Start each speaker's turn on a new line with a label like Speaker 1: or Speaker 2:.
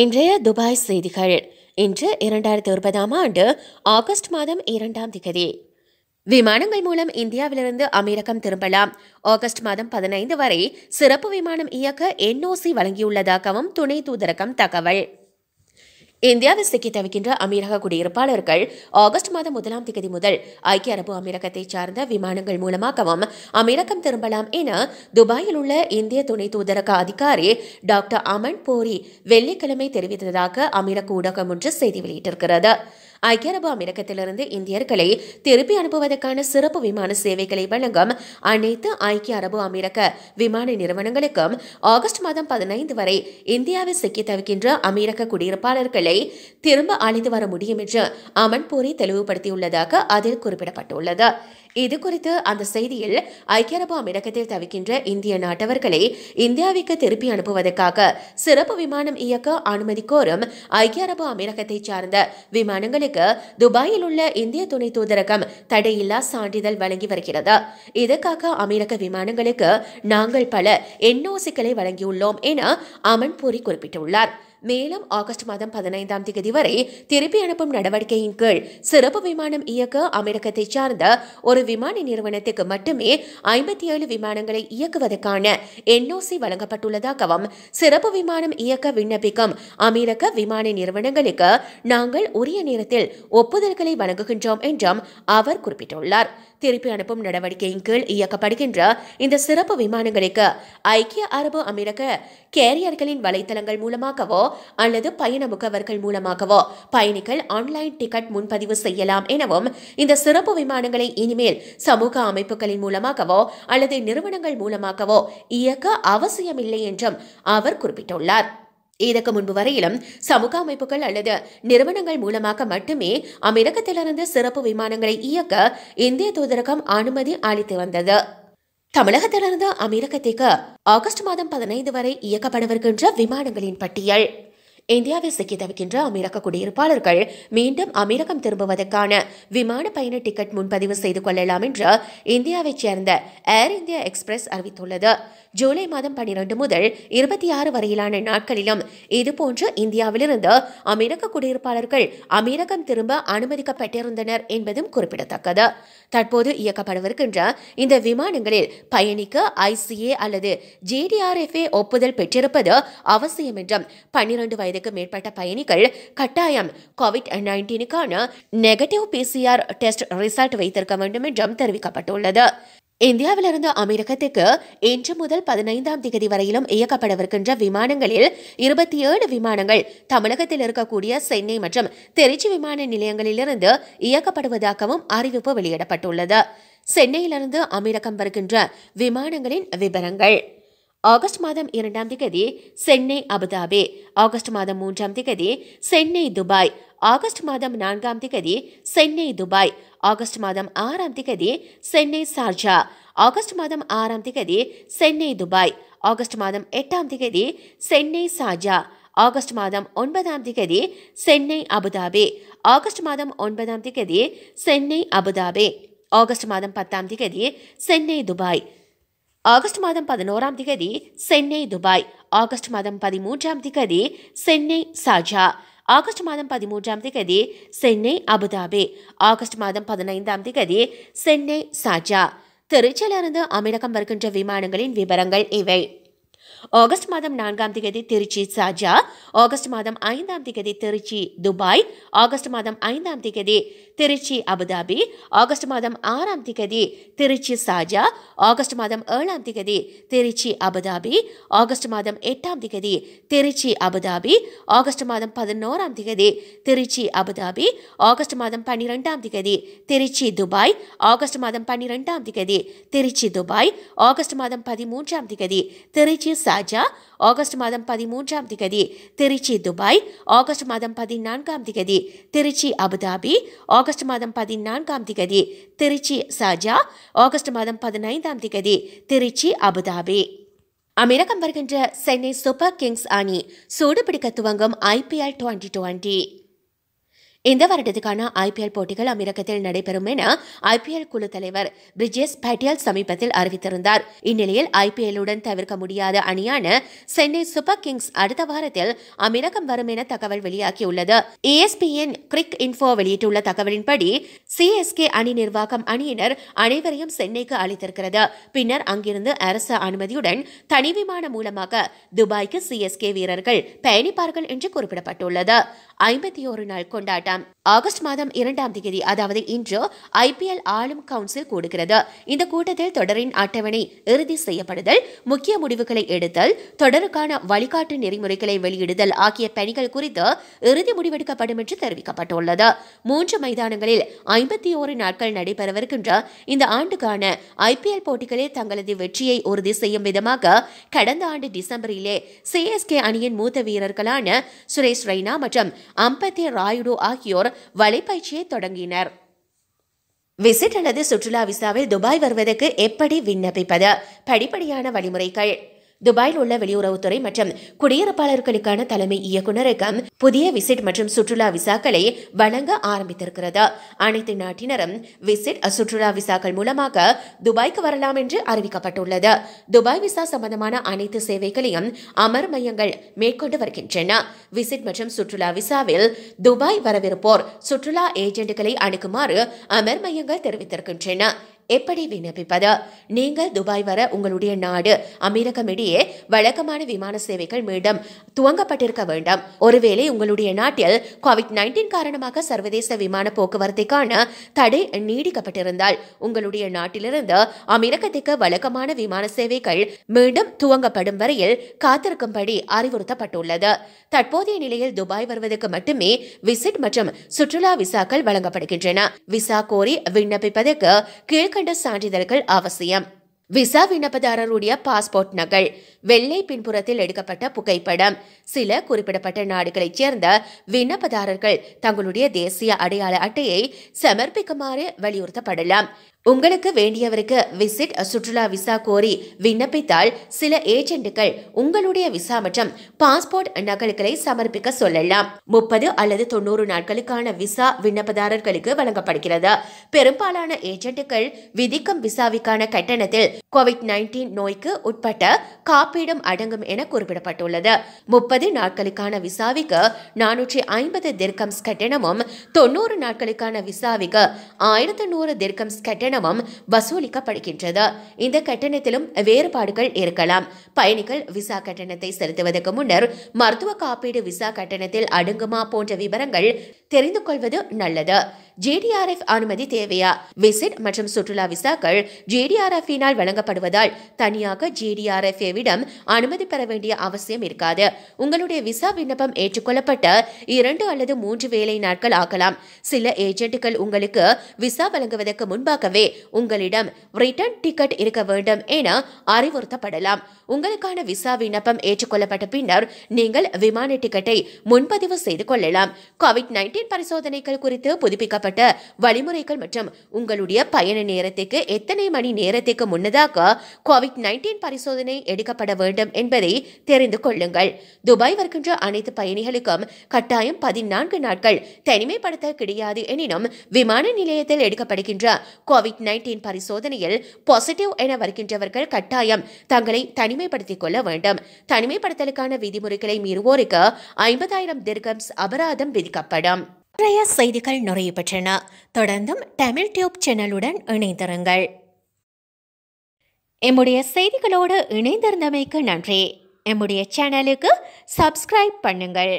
Speaker 1: இன்றைய துபாய் செய்திகள் இன்று இரண்டாயிரத்தி இருபதாம் ஆண்டு ஆகஸ்ட் மாதம் இரண்டாம் திகதி விமானங்கள் மூலம் இந்தியாவிலிருந்து அமெரிக்கம் திரும்பலாம் ஆகஸ்ட் மாதம் பதினைந்து வரை சிறப்பு விமானம் இயக்க என்ஓசி வழங்கியுள்ளதாகவும் துணை தூதரகம் தகவல் இந்தியாவில் சிக்கி தவிக்கின்ற அமீரக குடியிருப்பாளர்கள் ஆகஸ்ட் மாதம் முதலாம் தேதி முதல் ஐக்கிய அரபு அமீரகத்தை சார்ந்த விமானங்கள் மூலமாகவும் அமீரகம் திரும்பலாம் என துபாயில் உள்ள இந்திய துணை தூதரக அதிகாரி டாக்டர் அமன் போரி வெள்ளிக்கிழமை தெரிவித்ததாக அமீரக ஊடகம் ஒன்று செய்தி வெளியிட்டிருக்கிறது ஐக்கிய அரபு அமீரகத்திலிருந்து இந்தியர்களை திருப்பி அனுப்புவதற்கான சிறப்பு விமான சேவைகளை வழங்கும் அனைத்து ஐக்கிய அரபு அமீரக விமான நிறுவனங்களுக்கும் ஆகஸ்ட் மாதம் பதினைந்து வரை இந்தியாவில் சிக்கி தவிக்கின்ற அமீரக குடியிருப்பாளர்களை திரும்ப அழைத்து வர முடியும் என்று அமன்பூரி தெளிவுபடுத்தியுள்ளதாக அதில் குறிப்பிடப்பட்டுள்ளது இது குறித்து அந்த செய்தியில் ஐக்கிய அரபு அமீரகத்தில் தவிக்கின்ற இந்திய நாட்டவர்களை இந்தியாவிற்கு திருப்பி அனுப்புவதற்காக சிறப்பு விமானம் இயக்க அனுமதி கோரும் ஐக்கிய அரபு அமீரகத்தை சார்ந்த விமானங்களுக்கு துபாயில் உள்ள இந்திய துணை தூதரகம் தடையில்லா சான்றிதழ் வழங்கி வருகிறது இதற்காக அமீரக விமானங்களுக்கு நாங்கள் பல என்ஓசிக்களை வழங்கியுள்ளோம் என அமன்பூரி குறிப்பிட்டுள்ளார் மேலும் ஆகஸ்ட் மாதம் பதினைந்தாம் தேதி வரை திருப்பி அனுப்பும் நடவடிக்கையின் கீழ் சிறப்பு விமானம் இயக்க அமெரிக்கத்தை சார்ந்த ஒரு விமான நிறுவனத்துக்கு மட்டுமே ஐம்பத்தி ஏழு விமானங்களை இயக்குவதற்கான என்ஓசி வழங்கப்பட்டுள்ளதாகவும் சிறப்பு விமானம் இயக்க விண்ணப்பிக்கும் அமெரிக்க விமான நிறுவனங்களுக்கு நாங்கள் உரிய நேரத்தில் ஒப்புதல்களை வழங்குகின்றோம் என்றும் அவர் குறிப்பிட்டுள்ளார் திருப்பி அனுப்பும் நடவடிக்கையின் கீழ் இயக்கப்படுகின்ற இந்த சிறப்பு விமானங்களுக்கு ஐக்கிய அரபு அமெரிக்க கேரியர்களின் வலைத்தளங்கள் மூலமாகவோ அல்லது பயண முகவர்கள் மூலமாகவோ பயணிகள் ஆன்லைன் டிக்கெட் முன்பதிவு செய்யலாம் எனவும் இந்த சிறப்பு விமானங்களை இனிமேல் சமூக அமைப்புகளின் மூலமாகவோ அல்லது நிறுவனங்கள் மூலமாகவோ இயக்க அவசியமில்லை என்றும் அவர் குறிப்பிட்டுள்ளார் இதற்கு முன்பு வரையிலும் சமூக அமைப்புகள் அல்லது நிறுவனங்கள் மூலமாக மட்டுமே அமெரிக்கத்திலிருந்து சிறப்பு விமானங்களை இயக்க இந்திய தூதரகம் அனுமதி அளித்து வந்தது தமிழகத்திலிருந்து அமெரிக்கத்திற்கு ஆகஸ்ட் மாதம் பதினைந்து வரை இயக்கப்படவிருக்கின்ற விமானங்களின் பட்டியல் இந்தியாவில் சிக்கி தவிக்கின்ற அமெரிக்க குடியிருப்பாளர்கள் மீண்டும் அமெரிக்கம் திரும்புவதற்கான விமான பயண டிக்கெட் முன்பதிவு செய்து கொள்ளலாம் என்று இந்தியாவைச் சேர்ந்த ஏர் இந்தியா எக்ஸ்பிரஸ் அறிவித்துள்ளது ஜூலை மாதம் பன்னிரண்டு முதல் இருபத்தி ஆறு வரையிலான நாட்களிலும் இதுபோன்று இந்தியாவிலிருந்து அமெரிக்க குடியிருப்பாளர்கள் அமெரிக்கம் திரும்ப அனுமதிக்கப்பட்டிருந்தனர் என்பதும் குறிப்பிடத்தக்கது தற்போது இயக்கப்படவிருக்கின்ற இந்த விமானங்களில் பயணிக்க ஐசிஏ அல்லது ஜிடிஆர்எஃப்ஏ ஒப்புதல் பெற்றிருப்பது அவசியம் என்றும் பன்னிரண்டு வயதுக்கு மேற்பட்ட பயணிகள் கட்டாயம் கோவிட் நைன்டீனுக்கான நெகட்டிவ் பிசிஆர் டெஸ்ட் ரிசல்ட் வைத்திருக்க வேண்டும் என்றும் தெரிவிக்கப்பட்டுள்ளது இந்தியாவிலிருந்து அமீரகத்துக்கு இன்று முதல் பதினைந்தாம் தேதி வரையிலும் இயக்கப்படவிருக்கின்ற விமானங்களில் இருபத்தி ஏழு விமானங்கள் தமிழகத்தில் இருக்கக்கூடிய சென்னை மற்றும் திருச்சி விமான நிலையங்களிலிருந்து இயக்கப்படுவதாகவும் அறிவிப்பு வெளியிடப்பட்டுள்ளது சென்னையிலிருந்து அமீரகம் வருகின்ற விமானங்களின் விவரங்கள் ஆகஸ்ட் மாதம் இரண்டாம் திகதி சென்னை அபுதாபி ஆகஸ்ட் மாதம் மூன்றாம் திகதி சென்னை துபாய் ஆகஸ்ட் மாதம் நான்காம் திகதி சென்னை துபாய் ஆகஸ்ட் மாதம் ஆறாம் திகதி சென்னை சார்ஜா ஆகஸ்ட் மாதம் ஆறாம் திகதி சென்னை துபாய் ஆகஸ்ட் மாதம் எட்டாம் திகதி சென்னை சார்ஜா ஆகஸ்ட் மாதம் ஒன்பதாம் திகதி சென்னை அபுதாபி ஆகஸ்ட் மாதம் ஒன்பதாம் திகதி சென்னை அபுதாபி ஆகஸ்ட் மாதம் பத்தாம் திகதி சென்னை துபாய் ஆகஸ்ட் மாதம் பதினோராம் திகதி சென்னை துபாய் ஆகஸ்ட் மாதம் பதிமூன்றாம் திகதி சென்னை சாஜா ஆகஸ்ட் மாதம் பதிமூன்றாம் திகதி சென்னை அபுதாபி ஆகஸ்ட் மாதம் பதினைந்தாம் திகதி சென்னை சாஜா திருச்சியிலிருந்து அமீரகம் வருகின்ற விமானங்களின் விவரங்கள் இவை ஆகஸ்ட் மாதம் நான்காம் திகதி திருச்சி சாஜா ஆகஸ்ட் மாதம் ஐந்தாம் திகதி திருச்சி துபாய் ஆகஸ்ட் மாதம் ஐந்தாம் திகதி திருச்சி அபுதாபி ஆகஸ்ட் மாதம் ஆறாம் திகதி திருச்சி சாஜா ஆகஸ்ட் மாதம் ஏழாம் திகதி திருச்சி அபுதாபி ஆகஸ்ட் மாதம் எட்டாம் திகதி திருச்சி அபுதாபி ஆகஸ்ட் மாதம் பதினோராம் திகதி திருச்சி அபுதாபி ஆகஸ்ட் மாதம் பன்னிரெண்டாம் திகதி திருச்சி துபாய் ஆகஸ்ட் மாதம் பன்னிரெண்டாம் திகதி திருச்சி துபாய் ஆகஸ்ட் மாதம் பதிமூன்றாம் திகதி திருச்சி சாஜா ஆகஸ்ட் மாதம் பதிமூன்றாம் திகதி திருச்சி துபாய் ஆகஸ்ட் மாதம் பதினான்காம் திகதி திருச்சி அபுதாபி ஆகஸ்ட் மாதம் பதினான்காம் திகதி திருச்சி சாஜா ஆகஸ்ட் மாதம் பதினைந்தாம் திகதி திருச்சி அபுதாபி அமெரிக்கம் வருகின்ற சென்னை சூப்பர் கிங்ஸ் அணி சூடுபிடிக்க துவங்கும் ஐபிஎல் டுவெண்ட்டி டுவெண்ட்டி இந்த வருடத்துக்கான ஐபிஎல் போட்டிகள் அமீரகத்தில் நடைபெறும் என ஐபிஎல் குழு தலைவர் பிரிஜேஷ் பட்டியல் சமீபத்தில் அறிவித்திருந்தார் இந்நிலையில் ஐபிஎல்லுடன் தவிர்க்க முடியாத அணியான சென்னை சூப்பர் கிங்ஸ் அடுத்த வாரத்தில் அமீரகம் வரும் என தகவல் வெளியாகியுள்ளது இஎஸ்பிஎன் கிரிக் இன்ஃபோ வெளியிட்டுள்ள தகவலின்படி சிஎஸ்கே அணி நிர்வாகம் அணியினர் அனைவரையும் சென்னைக்கு அளித்திருக்கிறது பின்னர் அங்கிருந்து அரசு அனுமதியுடன் தனி விமானம் மூலமாக துபாய்க்கு சிஎஸ்கே வீரர்கள் பயணிப்பார்கள் என்று குறிப்பிடப்பட்டுள்ளது ஐம்பத்தி ஒரு நாள் கொண்டாட்டம் மாட்டாம் ஆகஸ்ட் மாதம் இரண்டாம் தேதி அதாவது இன்று ஐபிஎல் ஆளும் கவுன்சில் கூடுகிறது இந்த கூட்டத்தில் தொடரின் அட்டவணை இறுதி செய்யப்படுதல் முக்கிய முடிவுகளை எடுத்தல் தொடருக்கான வழிகாட்டு நெறிமுறைகளை வெளியிடுதல் ஆகிய பணிகள் குறித்து இறுதி முடிவெடுக்கப்படும் என்று தெரிவிக்கப்பட்டுள்ளது மூன்று மைதானங்களில் ஐம்பத்தி ஓரு நாட்கள் நடைபெறவிருக்கின்ற இந்த ஆண்டுக்கான ஐபிஎல் போட்டிகளில் தங்களது வெற்றியை உறுதி செய்யும் விதமாக கடந்த ஆண்டு டிசம்பரிலே சிஎஸ்கே அணியின் மூத்த வீரர்களான சுரேஷ் ரெய்னா மற்றும் அம்பத்தி ராயுடு ஆகிய ஆகியோர் வலைப்பயிற்சியை தொடங்கினர் விசிட் அல்லது சுற்றுலா விசாவில் துபாய் வருவதற்கு எப்படி விண்ணப்பிப்பது படிப்படியான வழிமுறைகள் துபாயில் உள்ள வெளியுறவுத்துறை மற்றும் குடியிருப்பாளர்களுக்கான தலைமை இயக்குநரகம் புதிய விசிட் மற்றும் சுற்றுலா விசாக்களை வழங்க ஆரம்பித்திருக்கிறது அனைத்து நாட்டினரும் விசிட் சுற்றுலா விசாக்கள் மூலமாக துபாய்க்கு வரலாம் என்று அறிவிக்கப்பட்டுள்ளது துபாய் விசா சம்பந்தமான அனைத்து சேவைகளையும் அமர் மையங்கள் மேற்கொண்டு வருகின்றன விசிட் மற்றும் சுற்றுலா விசாவில் துபாய் வரவிருப்போர் சுற்றுலா ஏஜென்ட்டுகளை அணுகுமாறு அமர் மையங்கள் தெரிவித்திருக்கின்றன எப்படி விண்ணப்பிப்பது நீங்கள் துபாய் வர உங்களுடைய நாடு அமீரகமிடையே வழக்கமான விமான சேவைகள் மீண்டும் துவங்கப்பட்டிருக்க வேண்டும் ஒருவேளை உங்களுடைய நாட்டில் கோவிட் நைன்டீன் காரணமாக சர்வதேச விமான போக்குவரத்துக்கான தடை நீடிக்கப்பட்டிருந்தால் உங்களுடைய நாட்டிலிருந்து அமீரகத்திற்கு வழக்கமான விமான சேவைகள் மீண்டும் துவங்கப்படும் வரையில் காத்திருக்கும்படி அறிவுறுத்தப்பட்டுள்ளது தற்போதைய நிலையில் துபாய் வருவதற்கு மட்டுமே விசிட் மற்றும் சுற்றுலா விசாக்கள் வழங்கப்படுகின்றன விசா கோரி விண்ணப்பிப்பதற்கு கீழ்கண்ட நீதிமன்ற சான்றிதழ்கள் அவசியம் விசா விண்ணப்பதாரருடைய பாஸ்போர்ட் நகல் வெள்ளை பின்புறத்தில் எடுக்கப்பட்ட புகைப்படம் சில குறிப்பிடப்பட்ட நாடுகளைச் சேர்ந்த விண்ணப்பதாரர்கள் தங்களுடைய தேசிய அடையாள அட்டையை சமர்ப்பிக்குமாறு வலியுறுத்தப்படலாம் உங்களுக்கு வேண்டியவருக்கு விசிட் சுற்றுலா விசா கோரி விண்ணப்பித்தால் சில ஏஜென்ட்டுகள் உங்களுடைய விசா மற்றும் பாஸ்போர்ட் நகல்களை சமர்ப்பிக்க சொல்லலாம் முப்பது அல்லது தொண்ணூறு நாட்களுக்கான விசா விண்ணப்பதாரர்களுக்கு வழங்கப்படுகிறது பெரும்பாலான ஏஜென்ட்டுகள் விதிக்கும் விசாவிக்கான கட்டணத்தில் கோவிட் நைன்டீன் நோய்க்கு உட்பட்ட காப்பீடும் அடங்கும் என குறிப்பிடப்பட்டுள்ளது முப்பது நாட்களுக்கான விசாவிக்கு நானூற்றி ஐம்பது திர்கம்ஸ் கட்டணமும் தொண்ணூறு நாட்களுக்கான விசாவிக்கு ஆயிரத்து நூறு திர்கம்ஸ் கட்டணம் கட்டணமும் வசூலிக்கப்படுகின்றது இந்த கட்டணத்திலும் வேறுபாடுகள் இருக்கலாம் பயணிகள் விசா கட்டணத்தை செலுத்துவதற்கு முன்னர் மருத்துவ காப்பீடு விசா கட்டணத்தில் அடங்குமா போன்ற விவரங்கள் தெரிந்து கொள்வது நல்லது ஜேடிஆர்எஃப் அனுமதி தேவையா விசிட் மற்றும் சுற்றுலா விசாக்கள் ஜேடிஆர்எஃபினால் வழங்கப்படுவதால் தனியாக ஜேடிஆர்எஃப்ஏவிடம் அனுமதி பெற வேண்டிய அவசியம் இருக்காது உங்களுடைய விசா விண்ணப்பம் ஏற்றுக்கொள்ளப்பட்ட இரண்டு அல்லது மூன்று வேலை நாட்கள் ஆகலாம் சில ஏஜென்ட்டுகள் உங்களுக்கு விசா வழங்குவதற்கு முன்பாகவே உங்களிடம் ரிட்டர்ன் டிக்கெட் இருக்க வேண்டும் என அறிவுறுத்தப்படலாம் உங்களுக்கான விசா விண்ணப்பம் ஏற்றுக்கொள்ளப்பட்ட பின்னர் நீங்கள் விமான டிக்கெட்டை முன்பதிவு செய்து கொள்ளலாம் கோவிட் நைன்டீன் பரிசோதனைகள் குறித்து புதுப்பிக்கப்பட்ட வழங்கப்பட்ட வழிமுறைகள் மற்றும் உங்களுடைய பயண நேரத்துக்கு எத்தனை மணி நேரத்துக்கு முன்னதாக கோவிட் நைன்டீன் பரிசோதனை எடுக்கப்பட வேண்டும் என்பதை தெரிந்து கொள்ளுங்கள் துபாய் வருகின்ற அனைத்து பயணிகளுக்கும் கட்டாயம் பதினான்கு நாட்கள் தனிமைப்படுத்த கிடையாது எனினும் விமான நிலையத்தில் எடுக்கப்படுகின்ற கோவிட் நைன்டீன் பரிசோதனையில் பாசிட்டிவ் என வருகின்றவர்கள் கட்டாயம் தங்களை தனிமைப்படுத்திக் கொள்ள வேண்டும் தனிமைப்படுத்தலுக்கான விதிமுறைகளை மீறுவோருக்கு ஐம்பதாயிரம் திர்கம்ஸ் அபராதம் விதிக்கப்படும் இன்றைய செய்திகள் நிறைவு பெற்றன தொடர்ந்தும் தமிழ் டியூப் சேனலுடன் இணைந்திருங்கள் எம்முடைய செய்திகளோடு இணைந்திருந்தமைக்கு நன்றி எம்முடைய சேனலுக்கு சப்ஸ்கிரைப் பண்ணுங்கள்